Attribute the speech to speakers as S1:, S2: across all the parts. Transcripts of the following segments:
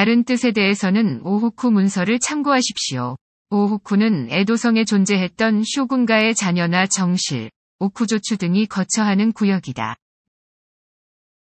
S1: 다른 뜻에 대해서는 오호쿠 문서를 참고하십시오. 오호쿠는 에도성에 존재했던 쇼군가의 자녀나 정실, 오쿠조추 등이 거처하는 구역이다.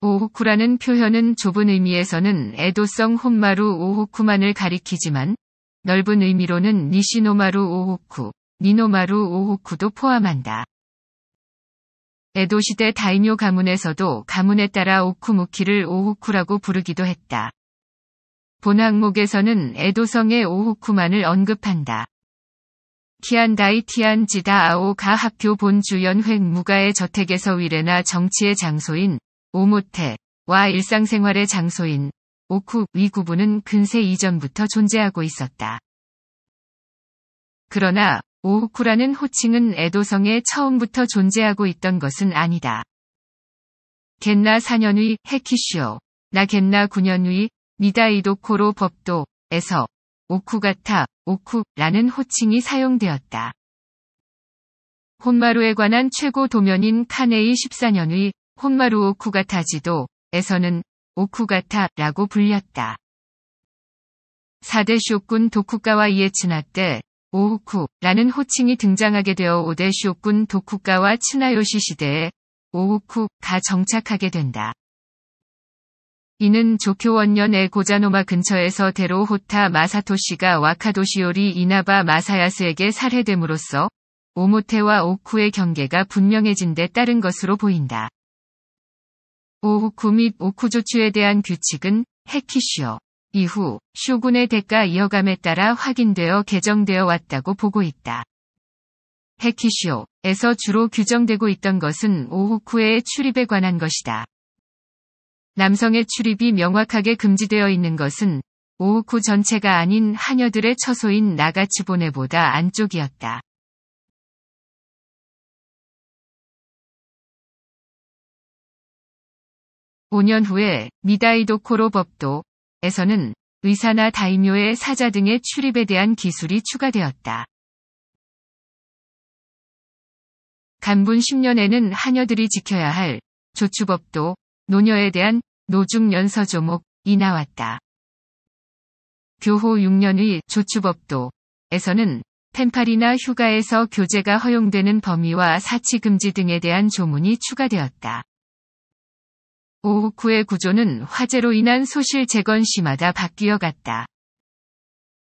S1: 오호쿠라는 표현은 좁은 의미에서는 에도성 혼마루 오호쿠만을 가리키지만 넓은 의미로는 니시노마루 오호쿠, 니노마루 오호쿠도 포함한다. 에도시대 다이묘 가문에서도 가문에 따라 오쿠무키를 오호쿠라고 부르기도 했다. 본항목에서는 에도성의 오호쿠만을 언급한다. 티안다이티안 지다 아오가 학교 본주연횡 무가의 저택에서 위례나 정치의 장소인 오모테와 일상생활의 장소인 오쿠 위구부는 근세 이전부터 존재하고 있었다. 그러나 오호쿠라는 호칭은 에도성에 처음부터 존재하고 있던 것은 아니다. 겐나 4년 위 헤키쇼, 나 겐나 9년 위 미다이도코로 법도에서 오쿠가타, 오쿠라는 호칭이 사용되었다. 혼마루에 관한 최고 도면인 카네이 14년의 혼마루 오쿠가타 지도에서는 오쿠가타라고 불렸다. 4대 쇼군 도쿠가와 이에츠나 때 오후쿠라는 호칭이 등장하게 되어 5대 쇼군 도쿠가와 치나요시 시대에 오후쿠가 정착하게 된다. 이는 조쿄원년의 고자노마 근처에서 데로호타 마사토시가 와카도시오리 이나바 마사야스에게 살해됨으로써 오모테와 오쿠의 경계가 분명해진 데 따른 것으로 보인다. 오호쿠 및 오쿠조추에 대한 규칙은 해키쇼 이후 쇼군의 대가 이어감에 따라 확인되어 개정되어 왔다고 보고 있다. 해키쇼에서 주로 규정되고 있던 것은 오호쿠의 출입에 관한 것이다. 남성의 출입이 명확하게 금지되어 있는 것은 오후쿠 전체가 아닌 하녀들의 처소인 나가치보네보다 안쪽이었다. (5년) 후에 미다이도코로 법도에서는 의사나 다이묘의 사자 등의 출입에 대한 기술이 추가되었다. 간분 10년에는 하녀들이 지켜야 할 조추법도, 노녀에 대한 노중연서 조목이 나왔다. 교호 6년의 조추법도 에서는 펜팔이나 휴가에서 교제가 허용되는 범위와 사치 금지 등에 대한 조문이 추가되었다. 오호쿠의 구조는 화재로 인한 소실 재건 시마다 바뀌어 갔다.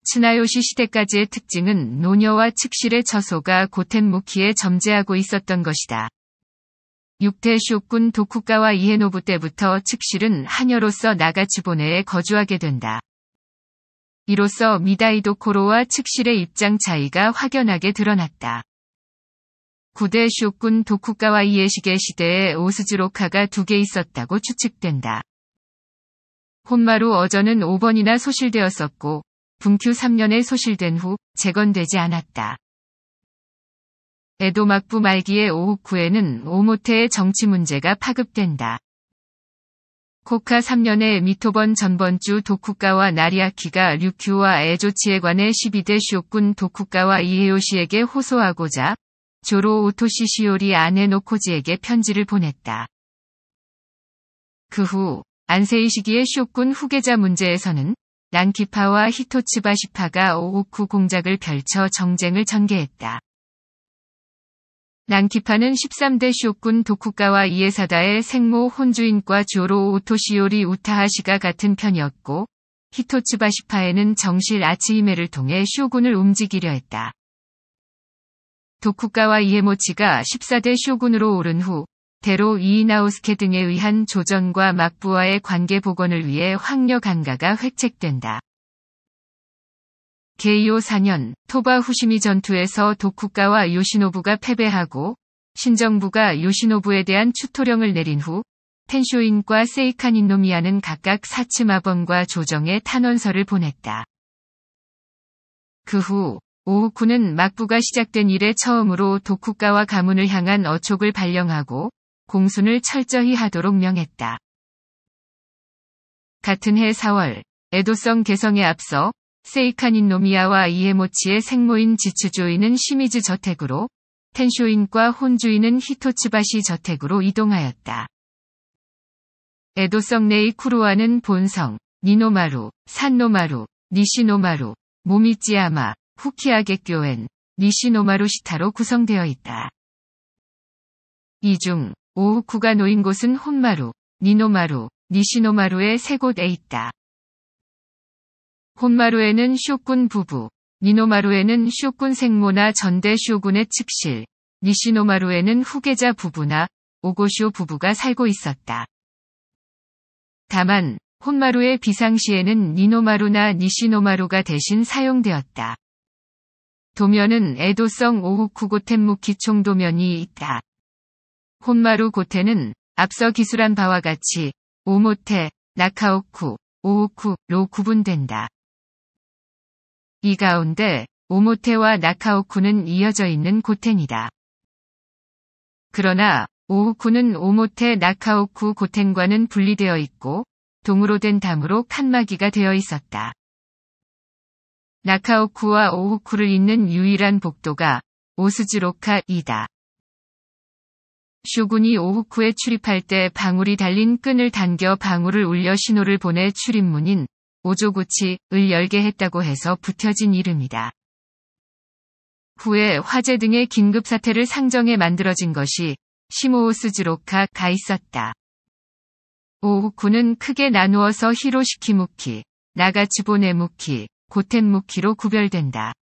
S1: 스나요시 시대까지의 특징은 노녀와 측실의 저소가 고텐무키에 점재하고 있었던 것이다. 6대 쇼군 도쿠가와 이에노부 때부터 측실은 한여로서 나가치본에 거주하게 된다. 이로써 미다이도코로와 측실의 입장 차이가 확연하게 드러났다. 9대 쇼군 도쿠가와 이에시게 시대에 오스즈로카가 두 개 있었다고 추측된다. 혼마루 어전은 5번이나 소실되었었고 분큐 3년에 소실된 후 재건되지 않았다. 에도 막부 말기의 오호쿠에는 오모테의 정치 문제가 파급된다. 코카 3년에 미토번 전번주 도쿠가와 나리아키가 류큐와 에조치에 관해 12대 쇼군 도쿠가와 이에요시에게 호소하고자 조로 오토시 시오리 아내 노코지에게 편지를 보냈다. 그 후 안세이 시기의 쇼군 후계자 문제에서는 난키파와 히토치바시파가 오호쿠 공작을 펼쳐 정쟁을 전개했다. 낭키파는 13대 쇼군 도쿠가와 이에사다의 생모 혼주인과 조로 오토시오리 우타하시가 같은 편이었고 히토츠바시파에는 정실 아치히메를 통해 쇼군을 움직이려 했다. 도쿠가와 이에모치가 14대 쇼군으로 오른 후 대로 이이나우스케 등에 의한 조정과 막부와의 관계 복원을 위해 황려 강가가 획책된다. 게이오 4년 토바 후시미 전투에서 도쿠가와 요시노부가 패배하고 신정부가 요시노부에 대한 추토령을 내린 후 펜쇼인과 세이칸 인노미아는 각각 사치마범과 조정에 탄원서를 보냈다. 그 후 오후쿠는 막부가 시작된 이래 처음으로 도쿠가와 가문을 향한 어촉을 발령하고 공순을 철저히 하도록 명했다. 같은 해 4월 에도성 개성에 앞서 세이카닌 노미아와 이에모치의 생모인 지츠조이는 시미즈 저택으로 텐쇼인과 혼주인은 히토츠바시 저택으로 이동하였다. 에도성 네이쿠루아는 본성, 니노마루, 산노마루, 니시노마루, 모미찌아마 후키아게교엔, 니시노마루 시타로 구성되어 있다. 이 중 오후쿠가 놓인 곳은 혼마루, 니노마루, 니시노마루의 세 곳에 있다. 혼마루에는 쇼군 부부, 니노마루에는 쇼군 생모나 전대 쇼군의 측실, 니시노마루에는 후계자 부부나 오고쇼 부부가 살고 있었다. 다만 혼마루의 비상시에는 니노마루나 니시노마루가 대신 사용되었다. 도면은 에도성 오호쿠고텐무키총 도면이 있다. 혼마루 고텐은 앞서 기술한 바와 같이 오모테, 나카오쿠, 오호쿠로 구분된다. 이 가운데 오모테와 나카오쿠는 이어져 있는 고텐이다. 그러나 오후쿠는 오모테 나카오쿠 고텐과는 분리되어 있고 동으로 된 담으로 칸막이가 되어 있었다. 나카오쿠와 오후쿠를 잇는 유일한 복도가 오스즈로카이다. 쇼군이 오후쿠에 출입할 때 방울이 달린 끈을 당겨 방울을 울려 신호를 보내 출입문인 오조구치을 열게 했다고 해서 붙여진 이름이다. 후에 화재 등의 긴급 사태를 상정해 만들어진 것이 시모오스즈로카가 있었다. 오후쿠는 크게 나누어서 히로시키무키, 나가치보네무키, 고텐무키로 구별된다.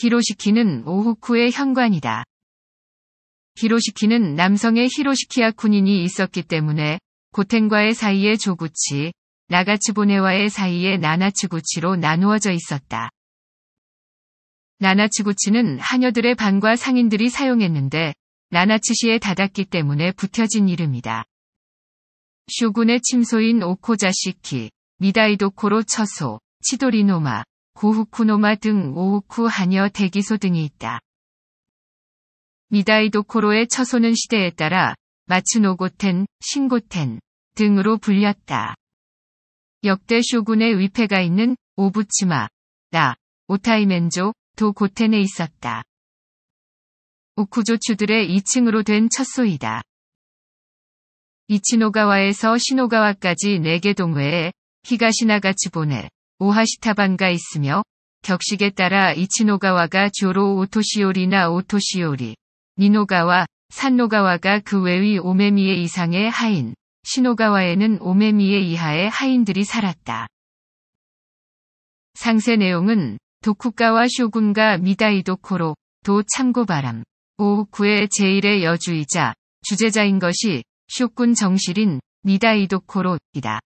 S1: 히로시키는 오후쿠의 현관이다. 히로시키는 남성의 히로시키아 군인이 있었기 때문에 고텐과의 사이에 조구치, 나가치보네와의 사이에 나나치구치로 나누어져 있었다. 나나치구치는 하녀들의 반과 상인들이 사용했는데 나나치시에 닫았기 때문에 붙여진 이름이다. 쇼군의 침소인 오코자시키, 미다이도코로 처소, 치도리노마, 고후쿠노마 등 오후쿠 하녀 대기소 등이 있다. 미다이도코로의 처소는 시대에 따라 마츠노고텐, 신고텐 등으로 불렸다. 역대 쇼군의 위패가 있는 오부치마, 나, 오타이멘조, 도 고텐에 있었다. 우쿠조추들의 2층으로 된 첫소이다. 이치노가와에서 시노가와까지 4개 동외에 히가시나가츠보네, 오하시타반가 있으며 격식에 따라 이치노가와가 조로 오토시오리나 오토시오리, 니노가와, 산노가와가 그외위 오메미의 이상의 하인, 시노가와에는 오메미에 이하의 하인들이 살았다. 상세 내용은 도쿠가와 쇼군과 미다이도코로 도 참고 바람. 5후쿠의 제일의 여주이자 주제자인 것이 쇼군 정실인 미다이도코로이다.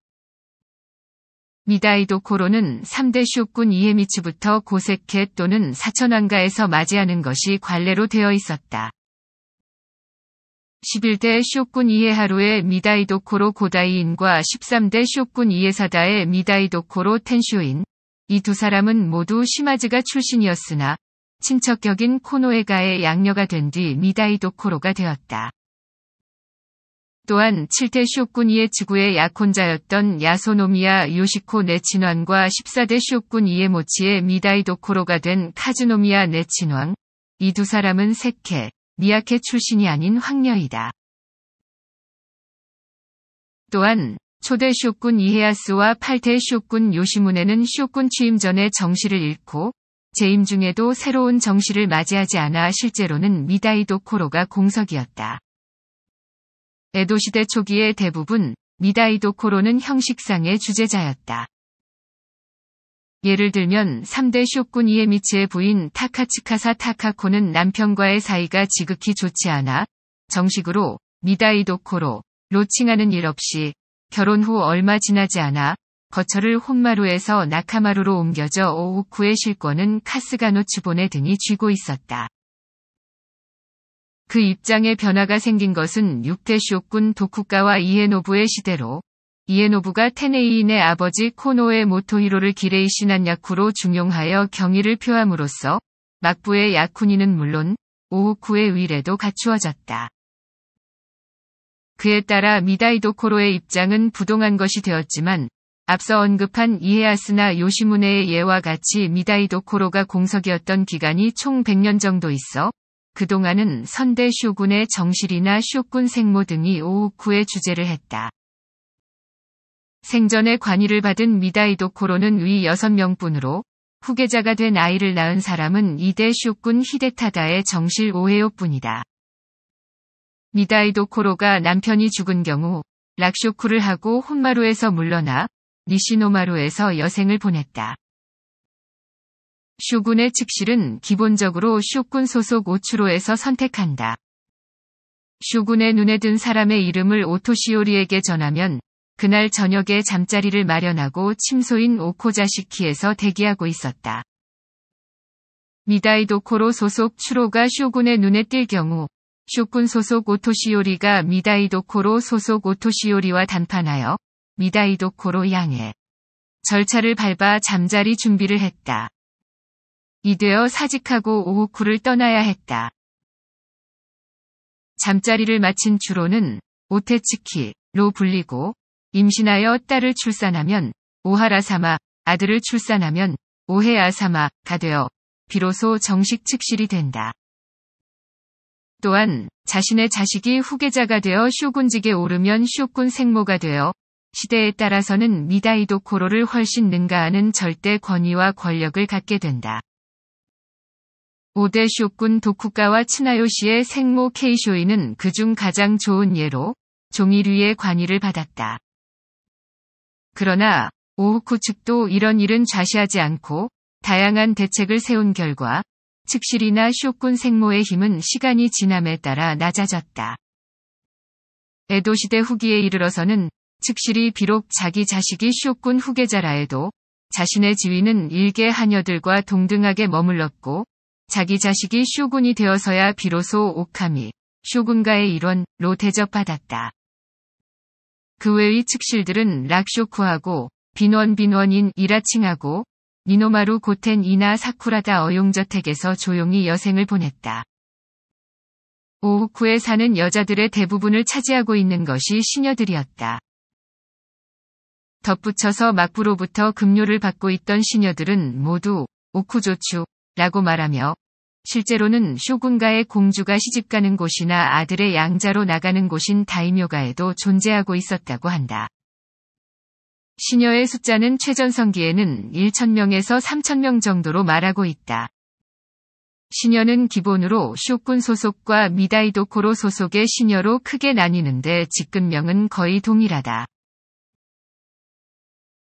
S1: 미다이도코로는 3대 쇼군 이에미츠부터 고세케 또는 사천왕가에서 맞이하는 것이 관례로 되어 있었다. 11대 쇼군 이에하루의 미다이도코로 고다이인과 13대 쇼군 이에사다의 미다이도코로 텐쇼인이 두 사람은 모두 시마즈가 출신이었으나 친척격인 코노에가의 양녀가 된 뒤 미다이도코로가 되었다. 또한 7대 쇼군이의 지구의 약혼자였던 야소노미야 요시코 네친왕과 14대 쇼군이의 모치의 미다이도코로가 된 카즈노미야 네친왕 이 두 사람은 세케 미아케 출신이 아닌 황녀이다. 또한 초대 쇼군 이헤아스와 8대 쇼군 요시문에는 쇼군 취임 전에 정시를 잃고 재임 중에도 새로운 정시를 맞이하지 않아 실제로는 미다이도 코로가 공석이었다. 에도 시대 초기의 대부분 미다이도 코로는 형식상의 주제자였다. 예를 들면 3대 쇼꾼 이에미치의 부인 타카치카사 타카코는 남편과의 사이가 지극히 좋지 않아 정식으로 미다이도코로 로칭하는 일 없이 결혼 후 얼마 지나지 않아 거처를 혼마루에서 나카마루로 옮겨져 오후쿠의 실권은 카스가노 츠보네 등이 쥐고 있었다. 그 입장에 변화가 생긴 것은 6대 쇼꾼 도쿠가와 이에노부의 시대로 이에노부가 테네이인의 아버지 코노의 모토히로를 기레이 신한야쿠로 중용하여 경의를 표함으로써 막부의 야쿠니는 물론 오호쿠의 위례도 갖추어졌다. 그에 따라 미다이도코로의 입장은 부동한 것이 되었지만 앞서 언급한 이에아스나 요시무네의 예와 같이 미다이도코로가 공석이었던 기간이 총 100년 정도 있어 그동안은 선대 쇼군의 정실이나 쇼군 생모 등이 오후쿠의 주제를 했다. 생전에 관위를 받은 미다이도 코로는 위 6명뿐으로 후계자가 된 아이를 낳은 사람은 이대 쇼군 히데타다의 정실 오해오뿐이다. 미다이도 코로가 남편이 죽은 경우 락쇼쿠를 하고 혼마루에서 물러나 니시노마루에서 여생을 보냈다. 쇼군의 측실은 기본적으로 쇼군 소속 오추로에서 선택한다. 쇼군의 눈에 든 사람의 이름을 오토시오리에게 전하면 그날 저녁에 잠자리를 마련하고 침소인 오코자시키에서 대기하고 있었다. 미다이도코로 소속 추로가 쇼군의 눈에 띌 경우 쇼군 소속 오토시오리가 미다이도코로 소속 오토시오리와 단판하여 미다이도코로 향해 절차를 밟아 잠자리 준비를 했다. 이되어 사직하고 오호쿠를 떠나야 했다. 잠자리를 마친 추로는 오테츠키로 불리고 임신하여 딸을 출산하면 오하라 삼아 아들을 출산하면 오해아 삼아가 되어 비로소 정식 측실이 된다. 또한 자신의 자식이 후계자가 되어 쇼군직에 오르면 쇼군 생모가 되어 시대에 따라서는 미다이도 코로를 훨씬 능가하는 절대 권위와 권력을 갖게 된다. 5대 쇼군 도쿠가와 치나요시의 생모 케이쇼이는 그중 가장 좋은 예로 종일위의 관위를 받았다. 그러나 오후쿠 측도 그 이런 일은 좌시하지 않고 다양한 대책을 세운 결과 측실이나 쇼꾼 생모의 힘은 시간이 지남에 따라 낮아졌다. 에도시대 후기에 이르러서는 측실이 비록 자기 자식이 쇼꾼 후계자라 해도 자신의 지위는 일개 하녀들과 동등하게 머물렀고 자기 자식이 쇼군이 되어서야 비로소 오카미, 쇼군가의 일원로 대접받았다. 그 외의 측실들은 락쇼쿠하고 빈원빈원인 이라칭하고 니노마루 고텐 이나 사쿠라다 어용저택에서 조용히 여생을 보냈다. 오호쿠에 사는 여자들의 대부분을 차지하고 있는 것이 시녀들이었다. 덧붙여서 막부로부터 급료를 받고 있던 시녀들은 모두 오쿠조추라고 말하며 실제로는 쇼군가의 공주가 시집가는 곳이나 아들의 양자로 나가는 곳인 다이묘가에도 존재하고 있었다고 한다. 시녀의 숫자는 최전성기에는 1,000명에서 3,000명 정도로 말하고 있다. 시녀는 기본으로 쇼군 소속과 미다이도코로 소속의 시녀로 크게 나뉘는데 직근명은 거의 동일하다.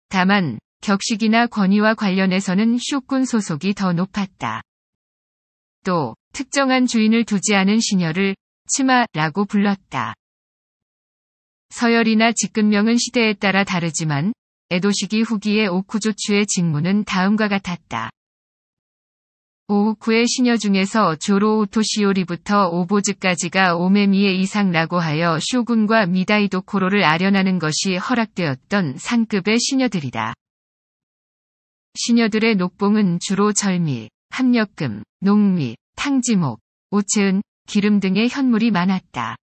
S1: 다만 격식이나 권위와 관련해서는 쇼군 소속이 더 높았다. 또 특정한 주인을 두지 않은 시녀를 치마라고 불렀다. 서열이나 직급명은 시대에 따라 다르지만 에도시기 후기의 오쿠조추의 직무는 다음과 같았다. 오후쿠의 시녀 중에서 조로오토시오리부터 오보즈까지가 오메미의 이상라고 하여 쇼군과 미다이도코로를 아련하는 것이 허락되었던 상급의 시녀들이다. 시녀들의 녹봉은 주로 절미 합력금, 농미, 탕지목, 오체은, 기름 등의 현물이 많았다.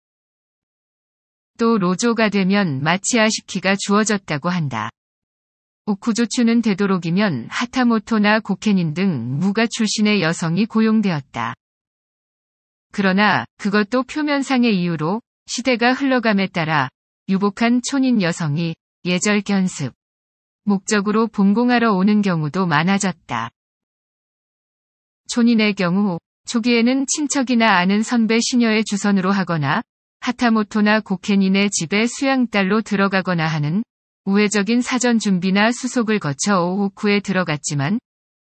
S1: 또 로조가 되면 마치아시키가 주어졌다고 한다. 오쿠조추는 되도록이면 하타모토나 고케닌 등 무가 출신의 여성이 고용되었다. 그러나 그것도 표면상의 이유로 시대가 흘러감에 따라 유복한 촌인 여성이 예절 견습, 목적으로 봉공하러 오는 경우도 많아졌다. 존인의 경우 초기에는 친척이나 아는 선배 시녀의 주선으로 하거나 하타모토나 고케인의 집에 수양딸로 들어가거나 하는 우회적인 사전 준비나 수속을 거쳐 오후쿠에 들어갔지만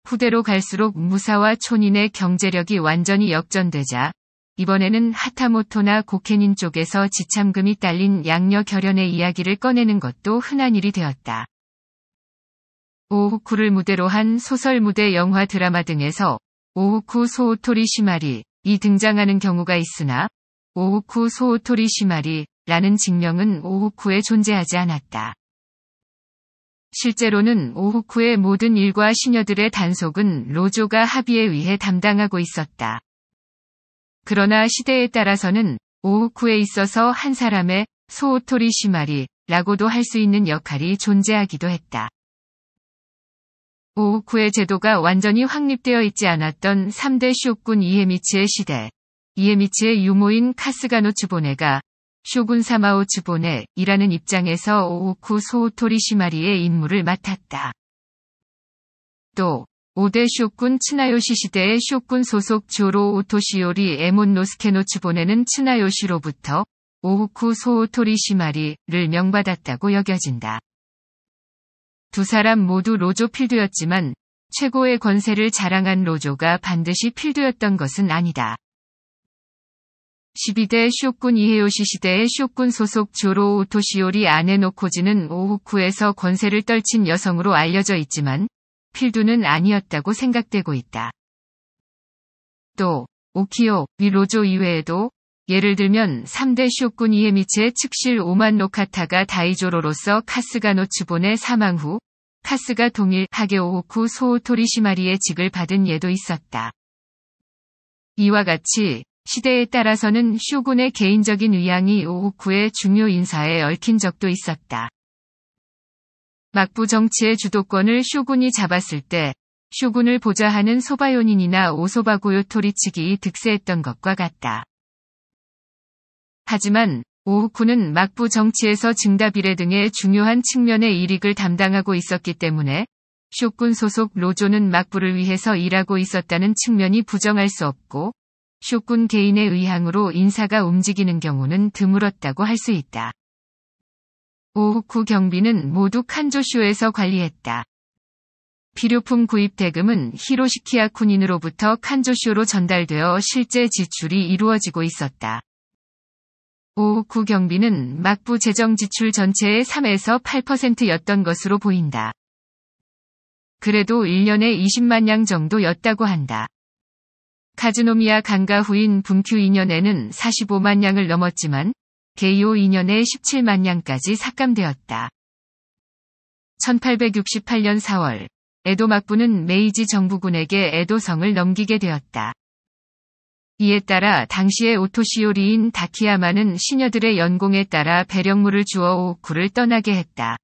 S1: 후대로 갈수록 무사와 촌인의 경제력이 완전히 역전되자 이번에는 하타모토나 고케인 쪽에서 지참금이 딸린 양녀 결연의 이야기를 꺼내는 것도 흔한 일이 되었다. 오후쿠를 무대로 한 소설 무대 영화 드라마 등에서 오호쿠 소오토리 시마리 이 등장하는 경우가 있으나 오호쿠 소오토리 시마리라는 직명은 오호쿠에 존재하지 않았다. 실제로는 오호쿠의 모든 일과 시녀들의 단속은 로조가 합의에 의해 담당하고 있었다. 그러나 시대에 따라서는 오호쿠에 있어서 한 사람의 소오토리 시마리라고도 할 수 있는 역할이 존재하기도 했다. 오 5. 쿠의 제도가 완전히 확립되어 있지 않았던 3대 쇼군 이에미치의 시대. 이에미치의 유모인 카스가노 츠보네가 쇼군 사마오 츠보네이라는 입장에서 오오쿠 소오토리 시마리의 임무를 맡았다. 또 5대 쇼군 츠나요시 시대의 쇼군 소속 조로 오토시오리 에몬 노스케노 츠보네는 츠나요시로부터 오후쿠 소오토리 시마리를 명받았다고 여겨진다. 두 사람 모두 로조 필드였지만 최고의 권세를 자랑한 로조가 반드시 필드였던 것은 아니다. 12대 쇼군 이헤요시 시대의 쇼군 소속 조로 오토시오리 아네노코지는 오후쿠에서 권세를 떨친 여성으로 알려져 있지만 필드는 아니었다고 생각되고 있다. 또 오키오, 위로조 이외에도 예를 들면 3대 쇼군 이에미츠의 측실 오만 노카타가 다이조로로서 카스가노 츠본의 사망 후 카스가 동일 하게오호쿠 소오토리시마리의 직을 받은 예도 있었다. 이와 같이 시대에 따라서는 쇼군의 개인적인 의향이 오호쿠의 중요 인사에 얽힌 적도 있었다. 막부 정치의 주도권을 쇼군이 잡았을 때 쇼군을 보좌하는 소바요닌이나 오소바고요토리 측이 득세했던 것과 같다. 하지만 오후쿠는 막부 정치에서 증다비례 등의 중요한 측면의 일익을 담당하고 있었기 때문에 쇼군 소속 로조는 막부를 위해서 일하고 있었다는 측면이 부정할 수 없고 쇼군 개인의 의향으로 인사가 움직이는 경우는 드물었다고 할 수 있다. 오후쿠 경비는 모두 칸조쇼에서 관리했다. 필요품 구입 대금은 히로시키아 군인으로부터 칸조쇼로 전달되어 실제 지출이 이루어지고 있었다. 오 구경비는 막부 재정 지출 전체의 3에서 8%였던 것으로 보인다. 그래도 1년에 20만 양 정도였다고 한다. 카즈노미아 강가 후인 분큐 2년에는 45만 양을 넘었지만 개요 2년에 17만 양까지 삭감되었다. 1868년 4월 에도 막부는 메이지 정부군에게 에도성을 넘기게 되었다. 이에 따라 당시의 오토시오리인 다키야마는 시녀들의 연공에 따라 배령물을 주어 오호쿠를 떠나게 했다.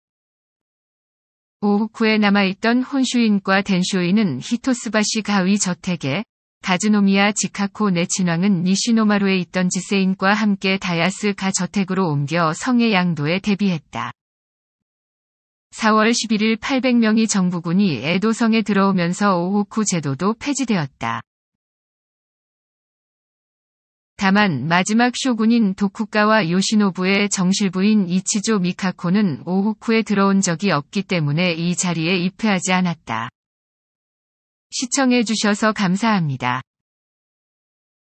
S1: 오호쿠에 남아있던 혼슈인과 덴쇼인은 히토스바시 가위 저택에 가즈노미야 지카코 내 친왕은 니시노마루에 있던 지세인과 함께 다야스 가 저택으로 옮겨 성의 양도에 대비했다. 4월 11일 800명이 정부군이 에도성에 들어오면서 오호쿠 제도도 폐지되었다. 다만 마지막 쇼군인 도쿠가와 요시노부의 정실부인 이치조 미카코는 오호쿠에 들어온 적이 없기 때문에 이 자리에 입회하지 않았다. 시청해주셔서 감사합니다.